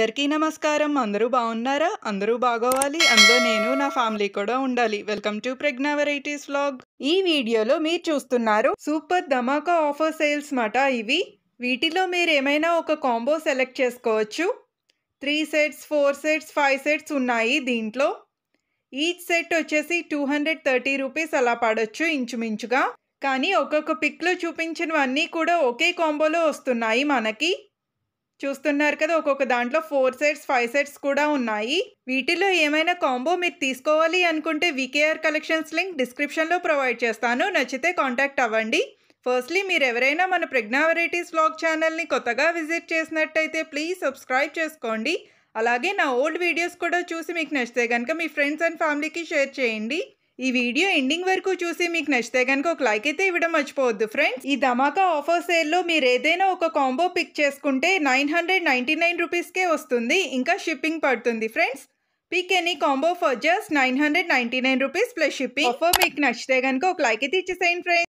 అందరికీ నమస్కారం అందరూ బాగున్నారా అందరూ బాగోవాలి అందులో నేను నా ఫ్యామిలీ కూడా ఉండాలి welcome to Pragna varieties vlog ఈ వీడియోలో మీరు చూస్తున్నారు సూపర్ ధమాకా ఆఫర్ సేల్స్ మాట ఇవి వీటిలో మీరు ఏమైనా ఒక కాంబో సెలెక్ట్ చేసుకోవచ్చు three sets four sets five sets ఉన్నాయి దీంట్లో ఈచ్ సెట్ వచ్చేసి టూ హండ్రెడ్ థర్టీ రూపీస్ అలా పడొచ్చు ఇంచుమించుగా కానీ ఒక్కొక్క పిక్లో చూపించినవన్నీ కూడా ఒకే కాంబోలో వస్తున్నాయి మనకి చూస్తున్నారు కదా ఒక్కొక్క దాంట్లో ఫోర్ సెట్స్ ఫైవ్ సెట్స్ కూడా ఉన్నాయి వీటిలో ఏమైనా కాంబో మీరు తీసుకోవాలి అనుకుంటే వికేఆర్ కలెక్షన్స్ లింక్ డిస్క్రిప్షన్లో ప్రొవైడ్ చేస్తాను నచ్చితే కాంటాక్ట్ అవ్వండి ఫస్ట్లీ మీరు ఎవరైనా మన ప్రజ్ఞా వెరైటీస్ బ్లాగ్ ఛానల్ని కొత్తగా విజిట్ చేసినట్టయితే ప్లీజ్ సబ్స్క్రైబ్ చేసుకోండి అలాగే నా ఓల్డ్ వీడియోస్ కూడా చూసి మీకు నచ్చితే కనుక మీ ఫ్రెండ్స్ అండ్ ఫ్యామిలీకి షేర్ చేయండి ఈ వీడియో ఎండింగ్ వరకు చూసి మీకు నచ్చితే కనుక ఒక లైక్ అయితే ఇవ్వడం మర్చిపోవద్దు ఫ్రెండ్స్ ఈ ధమాకా ఆఫర్ సేల్లో మీరు ఏదైనా ఒక కాంబో పిక్ చేసుకుంటే నైన్ హండ్రెడ్ నైంటీ నైన్ రూపీస్కే వస్తుంది ఇంకా షిప్పింగ్ పడుతుంది friends pick any combo for just nine hundred ninety nine rupees plus shipping offer మీకు నచ్చితే కనుక ఒక లైక్ అయితే ఇచ్చేసేయండి ఫ్రెండ్స్